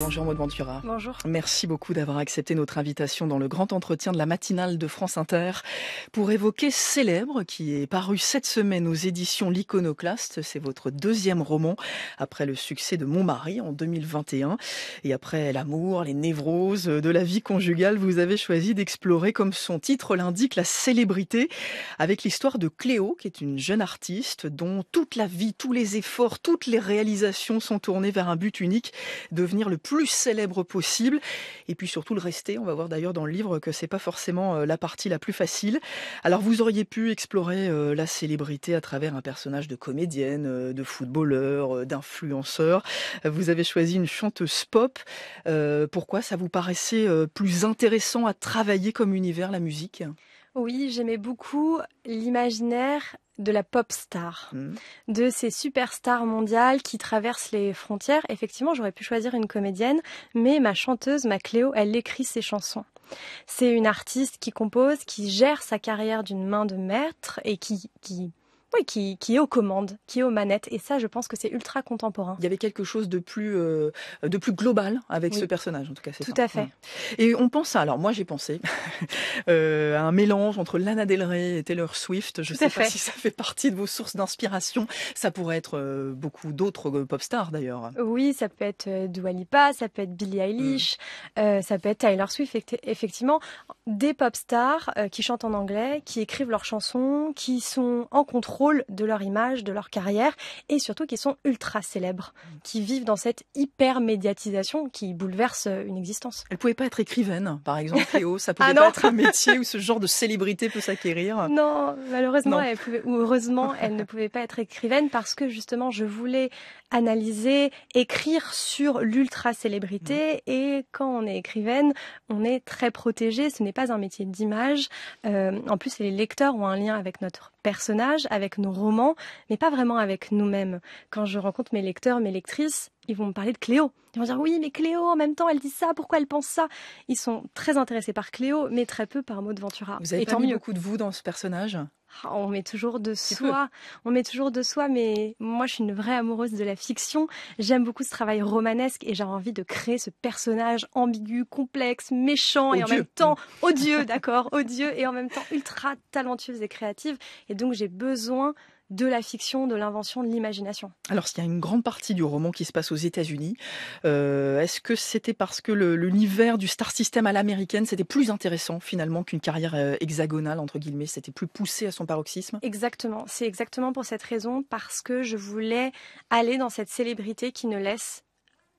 Bonjour Maud Ventura. Bonjour. Merci beaucoup d'avoir accepté notre invitation dans le grand entretien de la matinale de France Inter pour évoquer Célèbre qui est paru cette semaine aux éditions L'Iconoclaste. C'est votre deuxième roman après le succès de Mon mari en 2021 et après l'amour, les névroses de la vie conjugale, vous avez choisi d'explorer comme son titre l'indique la célébrité avec l'histoire de Cléo qui est une jeune artiste dont toute la vie, tous les efforts, toutes les réalisations sont tournés vers un but unique, devenir le plus plus célèbre possible. Et puis surtout le rester. On va voir d'ailleurs dans le livre que c'est pas forcément euh, la partie la plus facile. Alors vous auriez pu explorer euh, la célébrité à travers un personnage de comédienne, euh, de footballeur, d'influenceur. Vous avez choisi une chanteuse pop. pourquoi ça vous paraissait plus intéressant à travailler comme univers la musique oui, j'aimais beaucoup l'imaginaire, de la pop star, hmm. de ces superstars mondiales qui traversent les frontières. Effectivement, j'aurais pu choisir une comédienne, mais ma chanteuse, ma Cléo, elle écrit ses chansons. C'est une artiste qui compose, qui gère sa carrière d'une main de maître et qui, qui oui, qui, est aux commandes, qui est aux manettes. Et ça, je pense que c'est ultra contemporain. Il y avait quelque chose de plus, euh, de plus global avec ce personnage, en tout cas. Tout à fait. Et on pense à, alors moi j'ai pensé euh, à un mélange entre Lana Del Rey et Taylor Swift. Je ne sais pas si ça fait partie de vos sources d'inspiration. Ça pourrait être euh, beaucoup d'autres pop stars d'ailleurs. Oui, ça peut être Dua Lipa, ça peut être Billie Eilish, mm. ça peut être Taylor Swift. Effectivement, des pop stars qui chantent en anglais, qui écrivent leurs chansons, qui sont en contrôle de leur image, de leur carrière, et surtout qu'ils sont ultra célèbres, qui vivent dans cette hyper médiatisation qui bouleverse euh, une existence. Elle pouvait pas être écrivaine, par exemple, Théo. Ça pouvait ah pas être un métier où ce genre de célébrité peut s'acquérir. Non, malheureusement, Elle ou heureusement, elle ne pouvait pas être écrivaine parce que justement, je voulais analyser, écrire sur l'ultra célébrité. Mm. Et quand on est écrivaine, on est très protégé. Ce n'est pas un métier d'image. Euh, en plus, les lecteurs ont un lien avec notre personnages, avec nos romans, mais pas vraiment avec nous-mêmes. Quand je rencontre mes lecteurs, mes lectrices, ils vont me parler de Cléo. Ils vont dire oui, mais Cléo, en même temps, elle dit ça, pourquoi elle pense ça Ils sont très intéressés par Cléo, mais très peu par Maud Ventura. Vous avez tant mis mieux. beaucoup de vous dans ce personnage ah, on met toujours de soi, on met toujours de soi, mais moi je suis une vraie amoureuse de la fiction. J'aime beaucoup ce travail romanesque et j'ai envie de créer ce personnage ambigu, complexe, méchant et en même temps odieux, d'accord, odieux et en même temps ultra talentueuse et créative. Et donc j'ai besoin de la fiction, de l'invention, de l'imagination. Alors, s'il y a une grande partie du roman qui se passe aux États-Unis, euh, est-ce que c'était parce que l'univers du star system à l'américaine, c'était plus intéressant finalement qu'une carrière euh, hexagonale, entre guillemets, c'était plus poussé à son paroxysme Exactement, c'est exactement pour cette raison, parce que je voulais aller dans cette célébrité qui ne laisse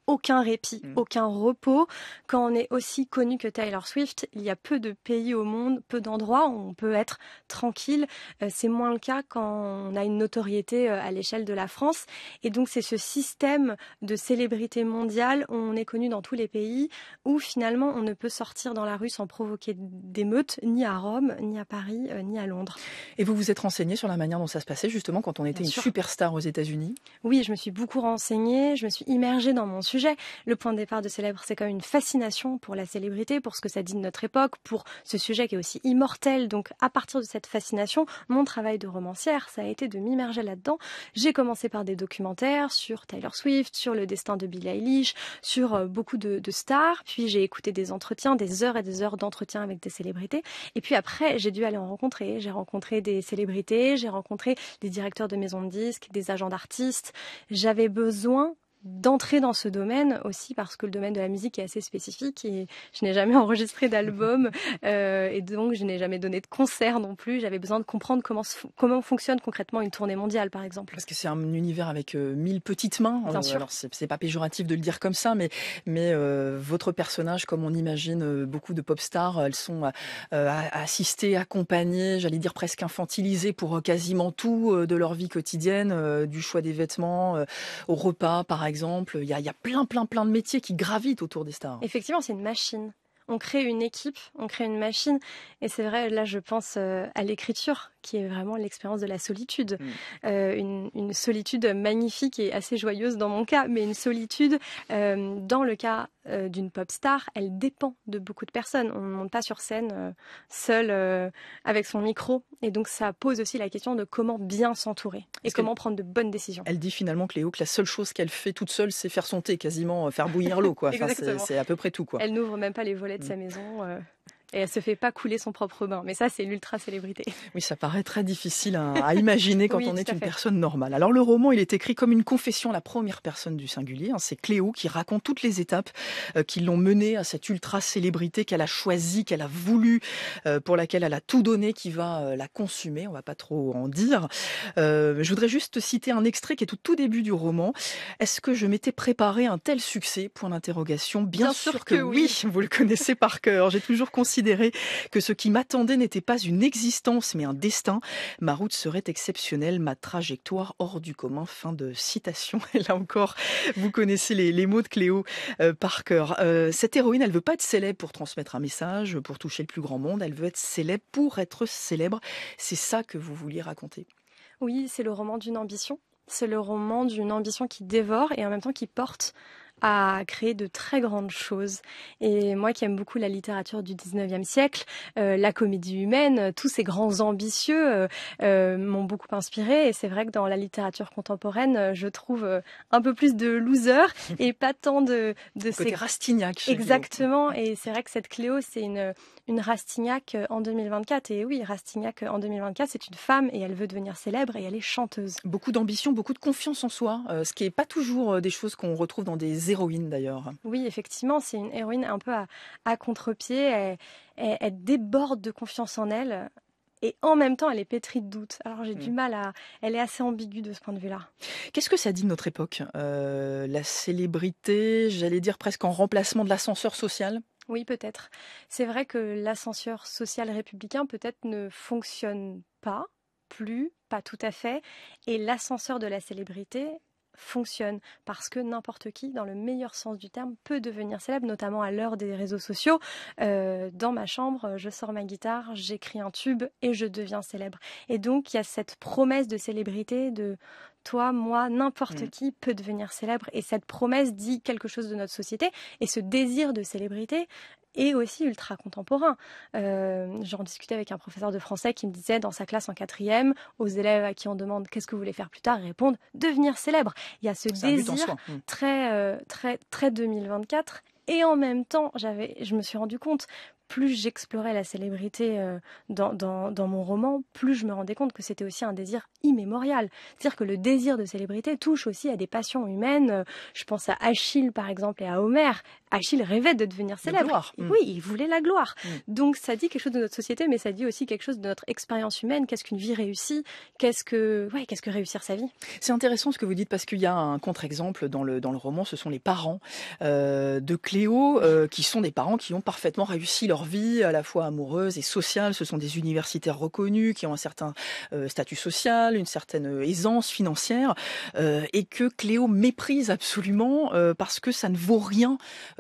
aucun répit, mm. aucun repos. Quand on est aussi connu que Taylor Swift, il y a peu de pays au monde, peu d'endroits où on peut être tranquille. Euh, c'est moins le cas quand on a une notoriété euh, à l'échelle de la France. Et donc c'est ce système de célébrité mondiale, où on est connu dans tous les pays, où finalement on ne peut sortir dans la rue sans provoquer d'émeutes, ni à Rome, ni à Paris, euh, ni à Londres. Et vous vous êtes renseigné sur la manière dont ça se passait justement quand on était une superstar aux États-Unis Oui, je me suis beaucoup renseignée, je me suis immergée dans mon sujet le point de départ de Célèbre, c'est quand même une fascination pour la célébrité, pour ce que ça dit de notre époque, pour ce sujet qui est aussi immortel. Donc, à partir de cette fascination, mon travail de romancière, ça a été de m'immerger là-dedans. J'ai commencé par des documentaires sur Taylor Swift, sur le destin de Billie Eilish, sur euh, beaucoup de, de stars. Puis j'ai écouté des entretiens, des heures et des heures d'entretiens avec des célébrités. Et puis après, j'ai dû aller en rencontrer. J'ai rencontré des célébrités, j'ai rencontré des directeurs de maisons de disques, des agents d'artistes. J'avais besoin d'entrer dans ce domaine aussi parce que le domaine de la musique est assez spécifique et je n'ai jamais enregistré d'album euh, et donc je n'ai jamais donné de concert non plus. J'avais besoin de comprendre comment, comment fonctionne concrètement une tournée mondiale par exemple. Parce que c'est un univers avec euh, mille petites mains. Bien c'est pas péjoratif de le dire comme ça, mais, mais euh, votre personnage, comme on imagine beaucoup de pop stars, elles sont assistées, accompagnées, j'allais dire presque infantilisées pour quasiment tout de leur vie quotidienne, du choix des vêtements au repas par exemple exemple. Il y, a, plein, plein, plein de métiers qui gravitent autour des stars. Effectivement, c'est une machine on crée une équipe, on crée une machine. Et c'est vrai, là, je pense euh, à l'écriture qui est vraiment l'expérience de la solitude. Mm. Euh, une, solitude magnifique et assez joyeuse dans mon cas, mais une solitude, euh, dans le cas euh, d'une pop star, elle dépend de beaucoup de personnes. On ne monte pas sur scène seul avec son micro. Et donc ça pose aussi la question de comment bien s'entourer et comment prendre de bonnes décisions. Elle dit finalement, Cléo, que la seule chose qu'elle fait toute seule, c'est faire son thé, quasiment faire bouillir l'eau. Quoi. c'est, à peu près tout. Quoi. Elle n'ouvre même pas les volets de mm. sa maison et elle se fait pas couler son propre bain. Mais ça, c'est l'ultra célébrité. Oui, ça paraît très difficile à, imaginer quand on est une personne normale. Alors le roman, il est écrit comme une confession, la première personne du singulier. Hein. c'est Cléo qui raconte toutes les étapes euh, qui l'ont menée à cette ultra célébrité qu'elle a choisie, qu'elle a voulu, euh, pour laquelle elle a tout donné, qui va euh, la consumer. On va pas trop en dire. je voudrais juste citer un extrait qui est au tout début du roman. Est-ce que je m'étais préparé un tel succès Point d'interrogation. Bien, sûr, que, oui. oui. Vous le connaissez par cœur. J'ai toujours considéré que ce qui m'attendait n'était pas une existence mais un destin. Ma route serait exceptionnelle, ma trajectoire hors du commun. Fin de citation. Et là encore, vous connaissez les, mots de Cléo euh, par cœur. Euh, cette héroïne, elle veut pas être célèbre pour transmettre un message, pour toucher le plus grand monde. Elle veut être célèbre pour être célèbre. C'est ça que vous vouliez raconter. Oui, c'est le roman d'une ambition. C'est le roman d'une ambition qui dévore et en même temps qui porte à créer de très grandes choses. Et moi qui aime beaucoup la littérature du 19e siècle, euh, la comédie humaine, euh, tous ces grands ambitieux euh, m'ont beaucoup inspiré. Et c'est vrai que dans la littérature contemporaine, je trouve un peu plus de losers et pas tant de... de ces... Rastignac. Exactement. Et c'est vrai que cette Cléo, c'est une, une Rastignac euh, en 2024. Et oui, Rastignac euh, en 2024, c'est une femme et elle veut devenir célèbre et elle est chanteuse. Beaucoup d'ambition, beaucoup de confiance en soi, euh, ce qui n'est pas toujours des choses qu'on retrouve dans des héroïnes d'ailleurs. Oui, effectivement, c'est une héroïne un peu à, contre-pied. Elle, déborde de confiance en elle et en même temps elle est pétrie de doutes. Alors j'ai du mm. mal à... Elle est assez ambiguë de ce point de vue-là. Qu'est-ce que ça dit de notre époque La célébrité, j'allais dire presque en remplacement de l'ascenseur social oui, peut-être. C'est vrai que l'ascenseur social républicain peut-être ne fonctionne pas, plus, pas tout à fait, et l'ascenseur de la célébrité fonctionne parce que n'importe qui, dans le meilleur sens du terme, peut devenir célèbre, notamment à l'heure des réseaux sociaux. Euh, dans ma chambre, euh, je sors ma guitare, j'écris un tube et je deviens célèbre. Et donc, il y a cette promesse de célébrité, de toi, moi, n'importe mm. qui peut devenir célèbre. Et cette promesse dit quelque chose de notre société. Et ce désir de célébrité, et aussi ultra contemporain. Euh, j'en discutais avec un professeur de français qui me disait dans sa classe en quatrième, aux élèves à qui on demande qu'est-ce que vous voulez faire plus tard, ils répondent devenir célèbre. Il y a ce désir mmh. euh, très, très, très 2024 et en même temps, j'avais, je me suis rendu compte plus j'explorais la célébrité euh, dans, mon roman, plus je me rendais compte que c'était aussi un désir immémorial. C'est-à-dire que le désir de célébrité touche aussi à des passions humaines. Je pense à Achille, par exemple, et à Homer. Achille rêvait de devenir célèbre. Mm. Oui, il voulait la gloire. Mm. Donc ça dit quelque chose de notre société, mais ça dit aussi quelque chose de notre expérience humaine. Qu'est-ce qu'une vie réussie Qu'est-ce que, ouais, qu'est-ce que réussir sa vie C'est intéressant ce que vous dites parce qu'il y a un contre-exemple dans le dans le roman. Ce sont les parents euh, de Cléo euh, qui sont des parents qui ont parfaitement réussi leur vie à la fois amoureuse et sociale. Ce sont des universitaires reconnus qui ont un certain euh, statut social, une certaine euh, aisance financière, euh, et que Cléo méprise absolument parce que ça ne vaut rien,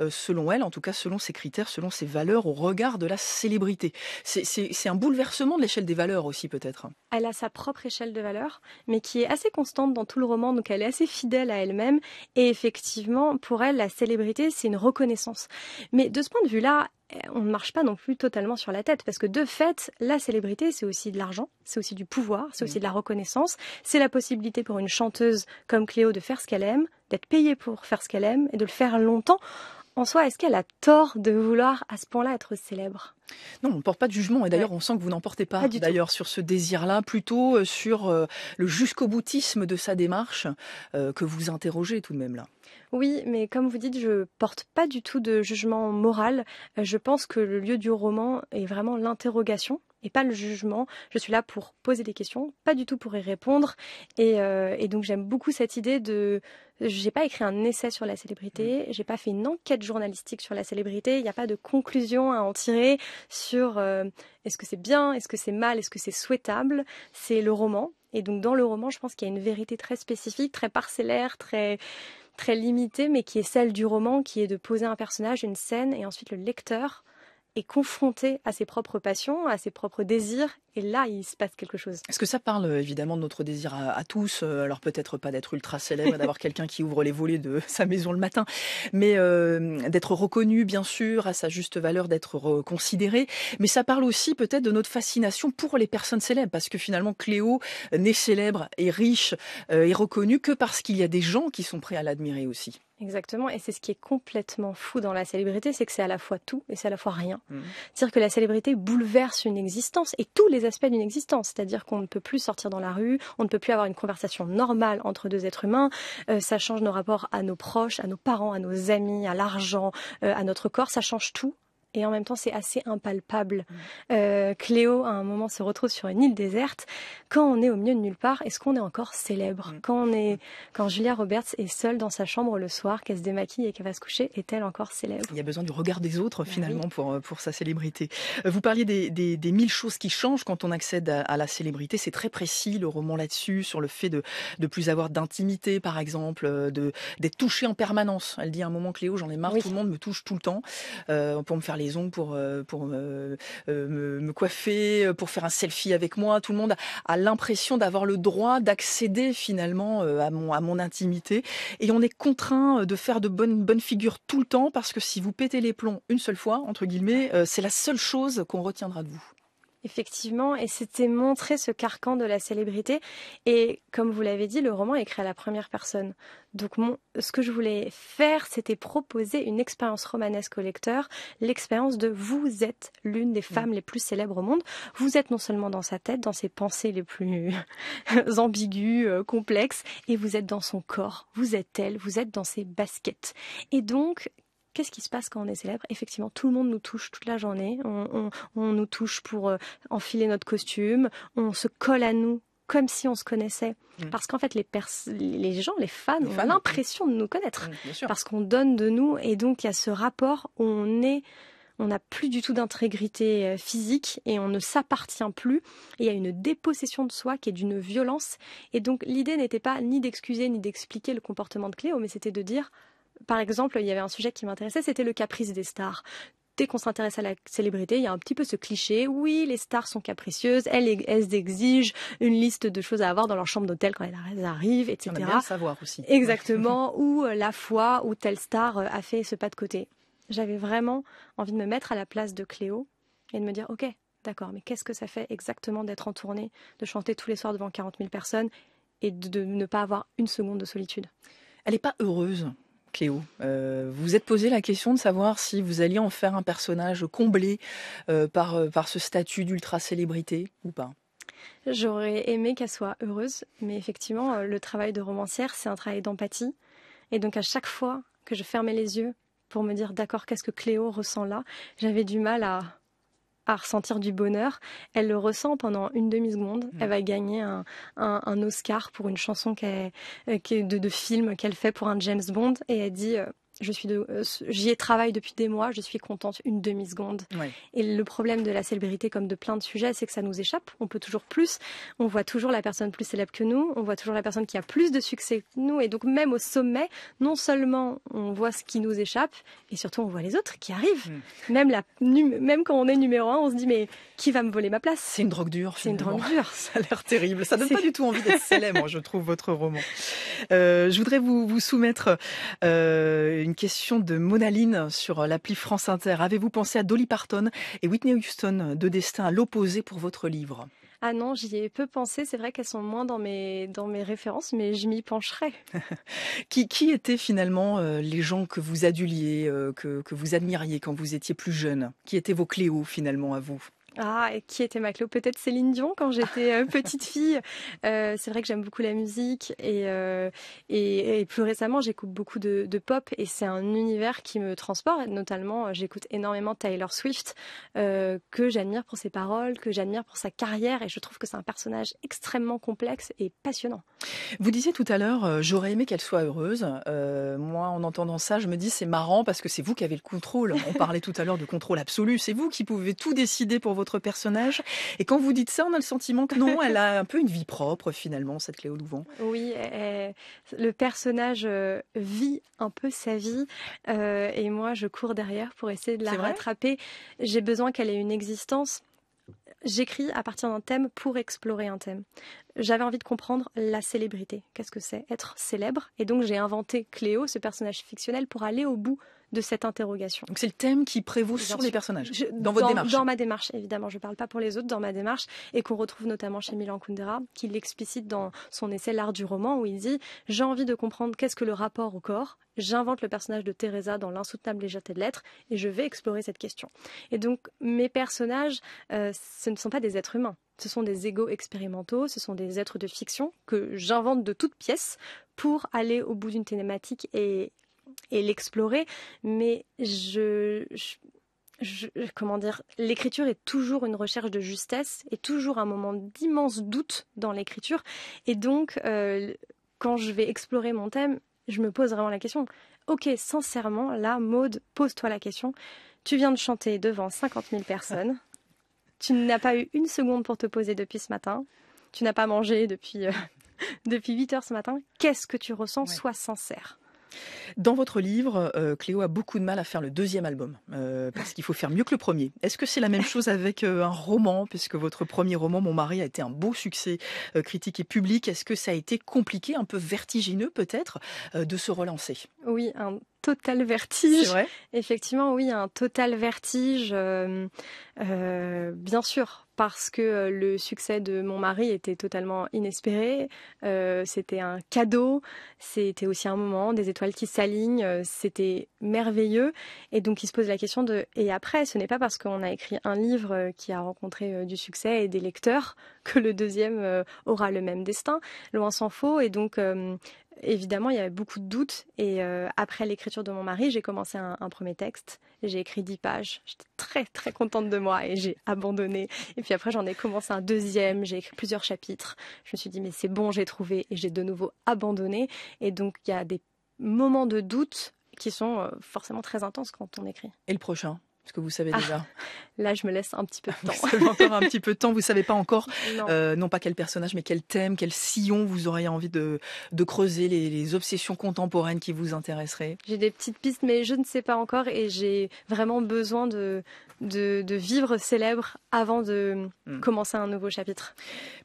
selon elle, en tout cas selon ses critères, selon ses valeurs, au regard de la célébrité. C'est un bouleversement de l'échelle des valeurs aussi peut-être. Elle a sa propre échelle de valeurs, mais qui est assez constante dans tout le roman, donc elle est assez fidèle à elle-même. Et effectivement, pour elle, la célébrité, c'est une reconnaissance. Mais de ce point de vue-là, euh, on ne marche pas non plus totalement sur la tête parce que de fait, la célébrité, c'est aussi de l'argent, c'est aussi du pouvoir, c'est aussi mm. de la reconnaissance, c'est la possibilité pour une chanteuse comme Cléo de faire ce qu'elle aime, d'être payée pour faire ce qu'elle aime et de le faire longtemps. En soi, est-ce qu'elle a tort de vouloir à ce point-là être célèbre non, on ne porte pas de jugement. Et d'ailleurs, on sent que vous n'en portez pas, d'ailleurs sur ce désir-là, plutôt euh, sur euh, le jusqu'au boutisme de sa démarche euh, que vous interrogez tout de même là. Oui, mais comme vous dites, je ne porte pas du tout de jugement moral. Je pense que le lieu du roman est vraiment l'interrogation et pas le jugement. Je suis là pour poser des questions, pas du tout pour y répondre. Et, euh, donc j'aime beaucoup cette idée de j'ai pas écrit un essai sur la célébrité, mm. j'ai pas fait une enquête journalistique sur la célébrité, il n'y a pas de conclusion à en tirer sur euh, est-ce que c'est bien, est-ce que c'est mal, est-ce que c'est souhaitable. C'est le roman. Et donc dans le roman, je pense qu'il y a une vérité très spécifique, très parcellaire, très très limitée, mais qui est celle du roman, qui est de poser un personnage, une scène, et ensuite le lecteur est confronté à ses propres passions, à ses propres désirs et là, il se passe quelque chose. Est-ce que ça parle euh, évidemment de notre désir à, tous euh, Alors peut-être pas d'être ultra célèbre, d'avoir quelqu'un qui ouvre les volets de sa maison le matin, mais euh, d'être reconnu, bien sûr, à sa juste valeur, d'être considéré. Mais ça parle aussi peut-être de notre fascination pour les personnes célèbres, parce que finalement, Cléo n'est célèbre et riche et reconnue que parce qu'il y a des gens qui sont prêts à l'admirer aussi. Exactement, et c'est ce qui est complètement fou dans la célébrité, c'est que c'est à la fois tout et c'est à la fois rien. Mmh. C'est-à-dire que la célébrité bouleverse une existence et tous les d'une existence, c'est-à-dire qu'on ne peut plus sortir dans la rue, on ne peut plus avoir une conversation normale entre deux êtres humains, euh, ça change nos rapports à nos proches, à nos parents, à nos amis, à l'argent, euh, à notre corps, ça change tout et en même temps c'est assez impalpable. Mmh. Euh, Cléo à un moment se retrouve sur une île déserte. Quand on est au milieu de nulle part, est-ce qu'on est encore célèbre mmh. Quand on est, mmh. quand Julia Roberts est seule dans sa chambre le soir, qu'elle se démaquille et qu'elle va se coucher, est-elle encore célèbre Il y a besoin du regard des autres bah finalement pour euh, pour sa célébrité. Euh, vous parliez des, des, mille choses qui changent quand on accède à, la célébrité. C'est très précis le roman là-dessus sur le fait de de plus avoir d'intimité par exemple, de d'être touchée en permanence. Elle dit à un moment Cléo, j'en ai marre, tout le monde me touche tout le temps euh, pour me faire les ongles, pour, euh, pour me, euh, coiffer, euh, pour faire un selfie avec moi. Tout le monde a l'impression d'avoir le droit d'accéder finalement à mon, à mon intimité. Et on est contraint de faire de bonnes, bonnes figures tout le temps parce que si vous pétez les plombs une seule fois, entre guillemets, c'est la seule chose qu'on retiendra de vous. Effectivement, et c'était montrer ce carcan de la célébrité. Et comme vous l'avez dit, le roman est écrit à la première personne. Donc ce que je voulais faire, c'était proposer une expérience romanesque au lecteur, l'expérience de vous êtes l'une des femmes mm. les plus célèbres au monde. Vous êtes non seulement dans sa tête, dans ses pensées les plus ambiguës, euh, complexes, et vous êtes dans son corps. Vous êtes elle, vous êtes dans ses baskets. Et donc, Qu'est-ce qui se passe quand on est célèbre Effectivement, tout le monde nous touche toute la journée. On, nous touche pour euh, enfiler notre costume. On se colle à nous comme si on se connaissait. Mm. Parce qu'en fait, les, gens, les fans, ont l'impression de nous connaître. Mm, parce qu'on donne de nous. Et donc, il y a ce rapport où on est on n'a plus du tout d'intégrité euh, physique et on ne s'appartient plus. Et il y a une dépossession de soi qui est d'une violence. Et donc l'idée n'était pas ni d'excuser ni d'expliquer le comportement de Cléo, mais c'était de dire par exemple, il y avait un sujet qui m'intéressait, c'était le caprice des stars dès qu'on s'intéresse à la célébrité, il y a un petit peu ce cliché. Oui, les stars sont capricieuses, elles, exigent une liste de choses à avoir dans leur chambre d'hôtel quand elles arrivent, etc. On bien savoir aussi. Exactement. où euh, la fois où telle star euh, a fait ce pas de côté. J'avais vraiment envie de me mettre à la place de Cléo et de me dire, ok, d'accord, mais qu'est-ce que ça fait exactement d'être en tournée, de chanter tous les soirs devant 40 000 personnes et de ne pas avoir une seconde de solitude Elle n'est pas heureuse Cléo, euh, vous êtes posé la question de savoir si vous alliez en faire un personnage comblé euh, par, euh, par ce statut d'ultra-célébrité ou pas. J'aurais aimé qu'elle soit heureuse, mais effectivement, le travail de romancière, c'est un travail d'empathie. Et donc à chaque fois que je fermais les yeux pour me dire d'accord, qu'est-ce que Cléo ressent là, j'avais du mal à, à ressentir du bonheur. Elle le ressent pendant une demi-seconde. Elle va gagner un, Oscar pour une chanson euh, de, de film qu'elle fait pour un James Bond. Et elle dit, euh, je suis de, euh, j'y ai travaillé depuis des mois, je suis contente une demi seconde. Et le problème de la célébrité, comme de plein de sujets, c'est que ça nous échappe. On peut toujours plus. On voit toujours la personne plus célèbre que nous. On voit toujours la personne qui a plus de succès que nous. Et donc même au sommet, non seulement on voit ce qui nous échappe, et surtout on voit les autres qui arrivent. Hmm. Même la, même quand on est numéro un, on se dit mais qui va me voler ma place C'est une drogue dure. C'est une drogue dure. ça a l'air terrible. Ça donne pas du tout envie d'être célèbre, je trouve votre roman. Euh, je voudrais vous, vous soumettre une euh, une question de Monaline sur euh, l'appli France Inter. Avez-vous pensé à Dolly Parton et Whitney Houston, de destin, à l'opposé pour votre livre ah non, j'y ai peu pensé. C'est vrai qu'elles sont moins dans mes, dans mes références, mais je m'y pencherai. qui, qui étaient finalement euh, les gens que vous aduliez, euh, que, que vous admiriez quand vous étiez plus jeune Qui étaient vos cléos finalement à vous ah, qui était ma Peut-être Céline Dion quand j'étais euh, petite fille. Euh, c'est vrai que j'aime beaucoup la musique et, euh, plus récemment j'écoute beaucoup de, pop et c'est un univers qui me transporte. Notamment, j'écoute énormément Taylor Swift que j'admire pour ses paroles, que j'admire pour sa carrière et je trouve que c'est un personnage extrêmement complexe et passionnant. Vous disiez tout à l'heure, j'aurais aimé qu'elle soit heureuse. moi, en entendant ça, je me dis c'est marrant parce que c'est vous qui avez le contrôle. On parlait tout à l'heure de contrôle absolu. C'est vous qui pouvez tout décider pour votre personnage. Et quand vous dites ça, on a le sentiment que non, elle a un peu une vie propre finalement, cette Cléo Louvent. Oui, le personnage euh, vit un peu sa vie euh, et moi je cours derrière pour essayer de la rattraper. J'ai besoin qu'elle ait une existence j'écris à partir d'un thème pour explorer un thème j'avais envie de comprendre la célébrité. Qu'est-ce que c'est être célèbre Et donc j'ai inventé Cléo, ce personnage fictionnel, pour aller au bout de cette interrogation. Donc c'est le thème qui prévaut sur les personnages, dans, démarche Dans ma démarche, évidemment. Je ne parle pas pour les autres, dans ma démarche, et qu'on retrouve notamment chez Milan Kundera, qui l'explicite dans son essai L'art du roman, où il dit « J'ai envie de comprendre qu'est-ce que le rapport au corps, j'invente le personnage de Teresa dans l'insoutenable légèreté de l'être, et je vais explorer cette question. » Et donc, mes personnages, euh, ce ne sont pas des êtres humains. Ce sont des égaux expérimentaux, ce sont des êtres de fiction que j'invente de toutes pièces pour aller au bout d'une thématique et, l'explorer. Mais je, comment dire, l'écriture est toujours une recherche de justesse et toujours un moment d'immense doute dans l'écriture. Et donc, euh, quand je vais explorer mon thème, je me pose vraiment la question. Ok, sincèrement, la mode, pose-toi la question. Tu viens de chanter devant 50 000 personnes. Tu n'as pas eu une seconde pour te poser depuis ce matin. Tu n'as pas mangé depuis, euh, depuis 8 heures ce matin. Qu'est-ce que tu ressens Sois sincère. Dans votre livre, euh, Cléo a beaucoup de mal à faire le deuxième album, euh, parce qu'il faut faire mieux que le premier. Est-ce que c'est la même chose avec euh, un roman, puisque votre premier roman, Mon mari, a été un beau succès critique et public Est-ce que ça a été compliqué, un peu vertigineux peut-être, de se relancer Oui, un total vertige. Effectivement, oui, un total vertige. bien sûr, parce que euh, le succès de mon mari était totalement inespéré. Euh, c'était un cadeau, c'était aussi un moment, des étoiles qui s'alignent, euh, c'était merveilleux. Et donc il se pose la question de et après, ce n'est pas parce qu'on a écrit un livre qui a rencontré du succès et des lecteurs que le deuxième aura le même destin. Loin s'en faut. Et donc évidemment, il y avait beaucoup de doutes. Et euh, après l'écriture de mon mari, j'ai commencé un, premier texte. J'ai écrit dix pages. J'étais très, très contente de moi et j'ai abandonné. Et puis après, j'en ai commencé un deuxième. J'ai écrit plusieurs chapitres. Je me suis dit, mais c'est bon, j'ai trouvé. Et j'ai de nouveau abandonné. Et donc, il y a des moments de doute qui sont euh, forcément très intenses quand on écrit. Et le prochain ce que vous savez ah, déjà Là, je me laisse un petit peu de temps. Vous encore un petit peu de temps. Vous savez pas encore, non. Euh, non, pas quel personnage, mais quel thème, quel sillon vous auriez envie de, creuser, les, obsessions contemporaines qui vous intéresseraient. J'ai des petites pistes, mais je ne sais pas encore, et j'ai vraiment besoin de, de, vivre célèbre avant de hmm. commencer un nouveau chapitre.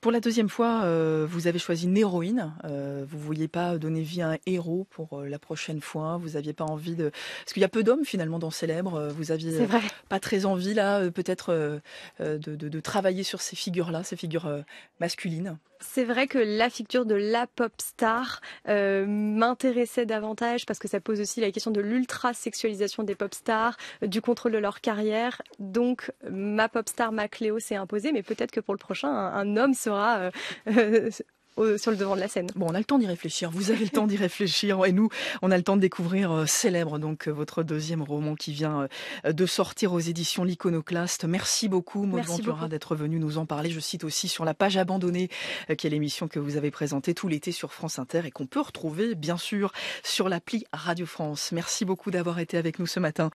Pour la deuxième fois, euh, vous avez choisi une héroïne. Euh, vous ne vouliez pas donner vie à un héros pour la prochaine fois. Vous n'aviez pas envie de, parce qu'il y a peu d'hommes finalement dans célèbre. Vous aviez pas très envie là, euh, peut-être euh, euh, de, travailler sur ces figures-là, ces figures masculines. C'est vrai que la figure de la pop star m'intéressait davantage parce que ça pose aussi la question de l'ultra-sexualisation des pop stars, du contrôle de leur carrière. Donc ma pop star, ma Cléo s'est imposée, mais peut-être que pour le prochain, un, homme sera sur le devant de la scène. Bon, on a le temps d'y réfléchir. Vous avez le temps d'y réfléchir. Et nous, on a le temps de découvrir euh, Célèbre, donc euh, votre deuxième roman qui vient euh, de sortir aux éditions L'Iconoclaste. Merci beaucoup, Maud Ventura, d'être venu nous en parler. Je cite aussi sur La page abandonnée, qui est l'émission que vous avez présentée tout l'été sur France Inter et qu'on peut retrouver, bien sûr, sur l'appli Radio France. Merci beaucoup d'avoir été avec nous ce matin.